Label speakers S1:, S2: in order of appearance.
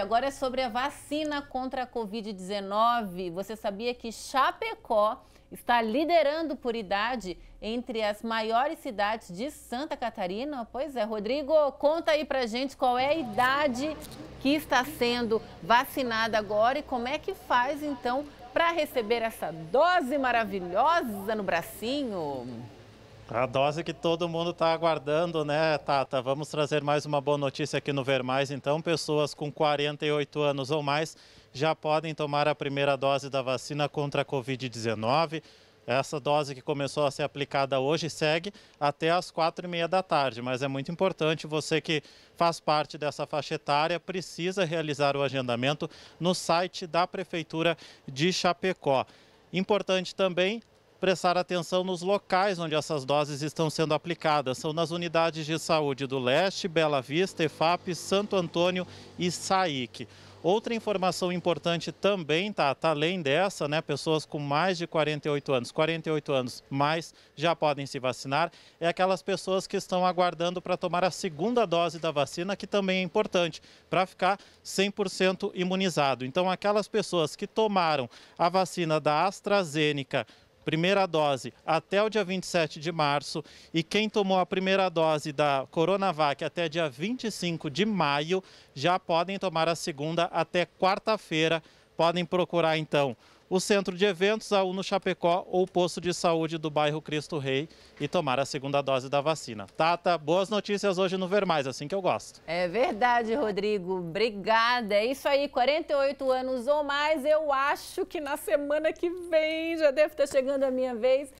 S1: Agora é sobre a vacina contra a Covid-19. Você sabia que Chapecó está liderando por idade entre as maiores cidades de Santa Catarina? Pois é, Rodrigo, conta aí pra gente qual é a idade que está sendo vacinada agora e como é que faz então para receber essa dose maravilhosa no
S2: bracinho. A dose que todo mundo está aguardando, né, Tata? Vamos trazer mais uma boa notícia aqui no Ver Mais. Então, pessoas com 48 anos ou mais já podem tomar a primeira dose da vacina contra a Covid-19. Essa dose que começou a ser aplicada hoje segue até às quatro e meia da tarde, mas é muito importante você que faz parte dessa faixa etária precisa realizar o agendamento no site da Prefeitura de Chapecó. Importante também prestar atenção nos locais onde essas doses estão sendo aplicadas. São nas unidades de saúde do Leste, Bela Vista, EFAP, Santo Antônio e SAIC. Outra informação importante também, tá, tá além dessa, né, pessoas com mais de 48 anos, 48 anos mais já podem se vacinar, é aquelas pessoas que estão aguardando para tomar a segunda dose da vacina, que também é importante para ficar 100% imunizado. Então, aquelas pessoas que tomaram a vacina da AstraZeneca primeira dose até o dia 27 de março e quem tomou a primeira dose da Coronavac até dia 25 de maio já podem tomar a segunda até quarta-feira podem procurar então o centro de eventos, a Uno Chapecó ou o posto de saúde do bairro Cristo Rei e tomar a segunda dose da vacina. Tata, boas notícias hoje no Vermais, assim que eu gosto.
S1: É verdade, Rodrigo. Obrigada. É isso aí, 48 anos ou mais. Eu acho que na semana que vem já deve estar chegando a minha vez.